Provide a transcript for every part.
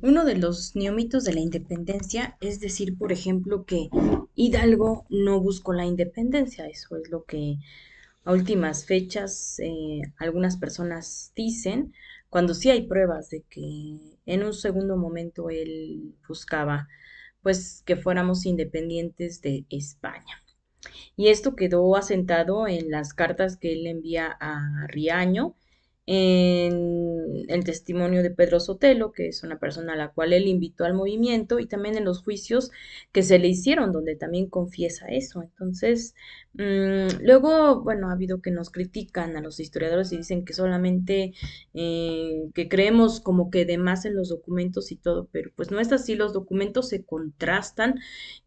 Uno de los neómitos de la independencia es decir, por ejemplo, que Hidalgo no buscó la independencia. Eso es lo que a últimas fechas eh, algunas personas dicen, cuando sí hay pruebas de que en un segundo momento él buscaba pues que fuéramos independientes de España. Y esto quedó asentado en las cartas que él envía a Riaño en el testimonio de Pedro Sotelo, que es una persona a la cual él invitó al movimiento, y también en los juicios que se le hicieron, donde también confiesa eso. Entonces, mm, luego, bueno, ha habido que nos critican a los historiadores y dicen que solamente eh, que creemos como que de más en los documentos y todo, pero pues no es así, los documentos se contrastan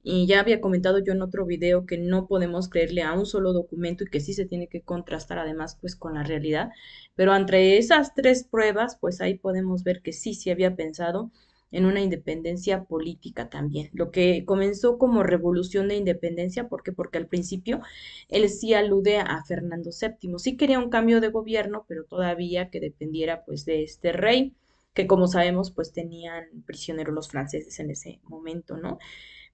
y ya había comentado yo en otro video que no podemos creerle a un solo documento y que sí se tiene que contrastar además pues con la realidad, pero entre esas tres pruebas, pues ahí podemos ver que sí, se había pensado en una independencia política también. Lo que comenzó como revolución de independencia, ¿por qué? Porque al principio él sí alude a Fernando VII. Sí quería un cambio de gobierno, pero todavía que dependiera pues de este rey, que como sabemos pues tenían prisioneros los franceses en ese momento, ¿no?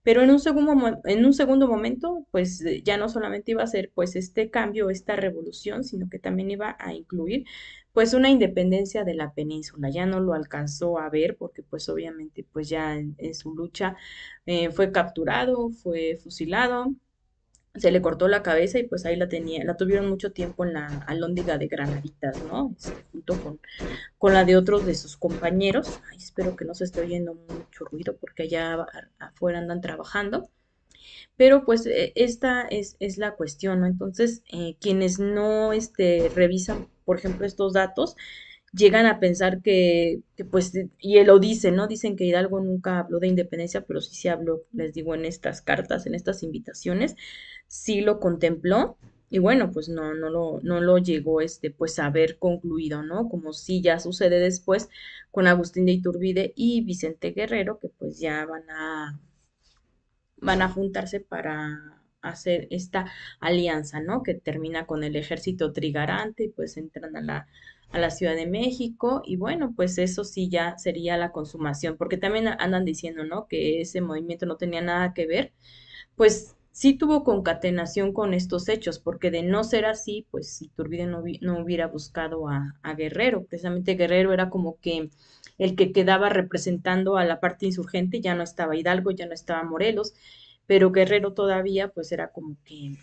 Pero en un, segundo, en un segundo momento, pues ya no solamente iba a ser pues este cambio, esta revolución, sino que también iba a incluir pues una independencia de la península. Ya no lo alcanzó a ver porque pues obviamente pues ya en, su lucha eh, fue capturado, fue fusilado, se le cortó la cabeza y pues ahí la tenía, la tuvieron mucho tiempo en la alóndiga de granaditas, ¿no? Este, junto con, con la de otros de sus compañeros. espero que no se esté oyendo mucho ruido porque allá afuera andan trabajando. Pero pues e, esta es, la cuestión, ¿no? Entonces, eh, quienes no este, revisan, por ejemplo, estos datos, llegan a pensar que, pues, y él lo dice, ¿no? Dicen que Hidalgo nunca habló de independencia, pero sí se habló, les digo, en estas cartas, en estas invitaciones, sí lo contempló. Y bueno, pues no, no lo, no lo llegó este, pues a haber concluido, ¿no? Como sí ya sucede después con Agustín de Iturbide y Vicente Guerrero, que pues ya van a van a juntarse para hacer esta alianza, ¿no? Que termina con el ejército trigarante y pues entran a la, a la Ciudad de México y bueno, pues eso sí ya sería la consumación, porque también andan diciendo, ¿no? Que ese movimiento no tenía nada que ver, pues sí tuvo concatenación con estos hechos, porque de no ser así, pues Iturbide no, no hubiera buscado a, a, Guerrero. Precisamente Guerrero era como que el que quedaba representando a la parte insurgente, ya no estaba Hidalgo, ya no estaba Morelos, pero Guerrero todavía pues era como que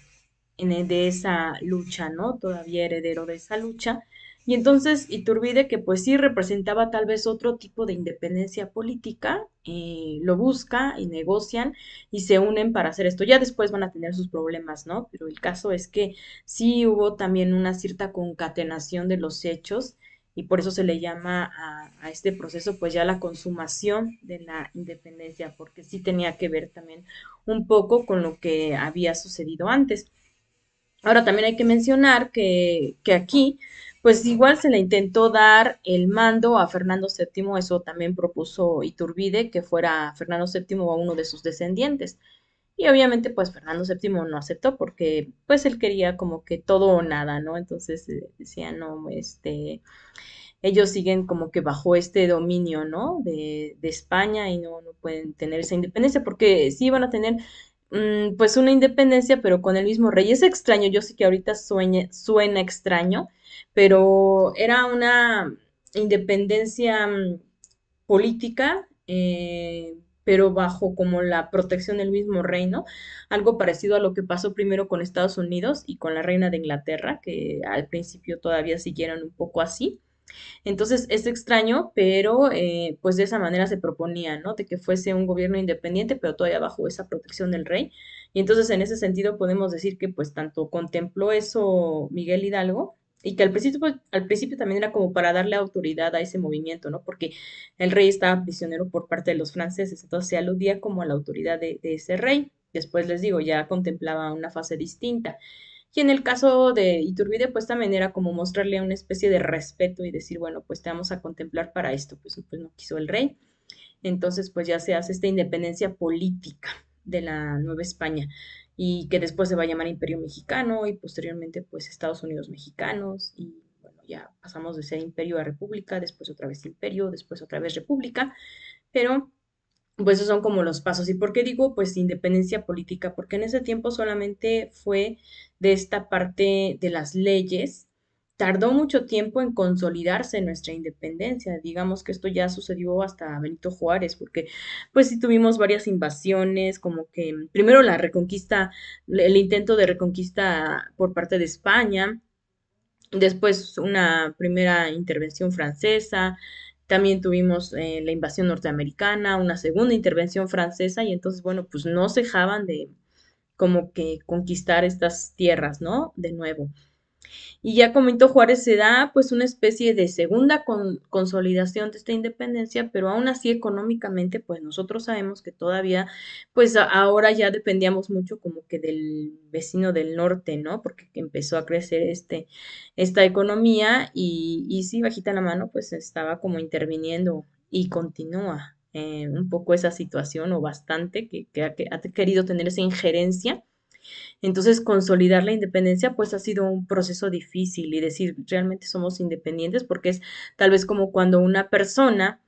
en, de esa lucha, ¿no? Todavía heredero de esa lucha. Y entonces Iturbide, que pues sí representaba tal vez otro tipo de independencia política, eh, lo busca y negocian y se unen para hacer esto. Ya después van a tener sus problemas, ¿no? Pero el caso es que sí hubo también una cierta concatenación de los hechos y por eso se le llama a, este proceso pues ya la consumación de la independencia, porque sí tenía que ver también un poco con lo que había sucedido antes. Ahora también hay que mencionar que, aquí, pues igual se le intentó dar el mando a Fernando VII, eso también propuso Iturbide, que fuera Fernando VII o uno de sus descendientes. Y obviamente, pues Fernando VII no aceptó porque, pues él quería como que todo o nada, ¿no? Entonces eh, decía, no, este, ellos siguen como que bajo este dominio, ¿no? De, España y no, no, pueden tener esa independencia porque sí van a tener Mm, pues una independencia, pero con el mismo rey. Es extraño, yo sé que ahorita suena extraño, pero era una independencia mm, política, eh, pero bajo como la protección del mismo reino, algo parecido a lo que pasó primero con Estados Unidos y con la reina de Inglaterra, que al principio todavía siguieron un poco así. Entonces es extraño, pero eh, pues de esa manera se proponía, ¿no? De que fuese un gobierno independiente, pero todavía bajo esa protección del rey. Y entonces en ese sentido podemos decir que pues tanto contempló eso Miguel Hidalgo y que al principio, pues, al principio también era como para darle autoridad a ese movimiento, ¿no? Porque el rey estaba prisionero por parte de los franceses, entonces se aludía como a la autoridad de, de ese rey. Después les digo, ya contemplaba una fase distinta. Y en el caso de Iturbide, pues también era como mostrarle una especie de respeto y decir, bueno, pues te vamos a contemplar para esto, pues, pues no quiso el rey. Entonces, pues ya se hace esta independencia política de la Nueva España y que después se va a llamar Imperio Mexicano y posteriormente pues Estados Unidos Mexicanos y bueno, ya pasamos de ser imperio a república, después otra vez imperio, después otra vez república, pero pues esos son como los pasos. ¿Y por qué digo pues independencia política? Porque en ese tiempo solamente fue de esta parte de las leyes. Tardó mucho tiempo en consolidarse nuestra independencia. Digamos que esto ya sucedió hasta Benito Juárez, porque pues sí tuvimos varias invasiones, como que mm, primero la reconquista, el intento de reconquista por parte de España, después una primera intervención francesa, también tuvimos eh, la invasión norteamericana, una segunda intervención francesa y entonces, bueno, pues no cejaban de como que conquistar estas tierras, ¿no? De nuevo. Y ya comentó Juárez, se da pues una especie de segunda consolidación de esta independencia, pero aún así económicamente pues nosotros sabemos que todavía pues ahora ya dependíamos mucho como que del vecino del norte, ¿no? Porque empezó a crecer este, esta economía y, y sí, bajita la mano pues estaba como interviniendo y continúa eh, un poco esa situación o bastante que, que ha querido tener esa injerencia entonces, consolidar la independencia pues ha sido un proceso difícil y decir, realmente somos independientes porque es tal vez como cuando una persona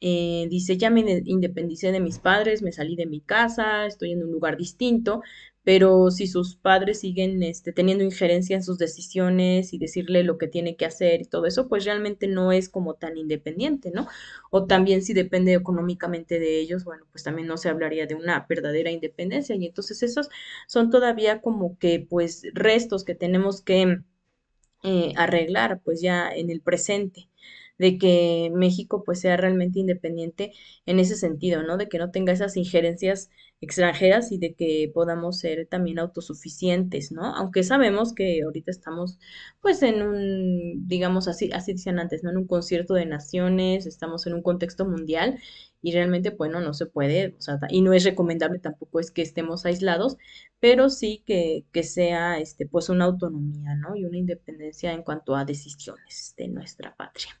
eh, dice, ya me independicé de mis padres, me salí de mi casa, estoy en un lugar distinto, pero si sus padres siguen este, teniendo injerencia en sus decisiones y decirle lo que tiene que hacer y todo eso, pues realmente no es como tan independiente, ¿no? O también si depende económicamente de ellos, bueno, pues también no se hablaría de una verdadera independencia y entonces esos son todavía como que pues restos que tenemos que eh, arreglar pues ya en el presente de que México pues sea realmente independiente en ese sentido, ¿no? De que no tenga esas injerencias extranjeras y de que podamos ser también autosuficientes, ¿no? Aunque sabemos que ahorita estamos pues en un, digamos así, así decían antes, ¿no? En un concierto de naciones, estamos en un contexto mundial y realmente bueno, no se puede, o sea, y no es recomendable tampoco es que estemos aislados, pero sí que, que sea este pues una autonomía, ¿no? Y una independencia en cuanto a decisiones de nuestra patria.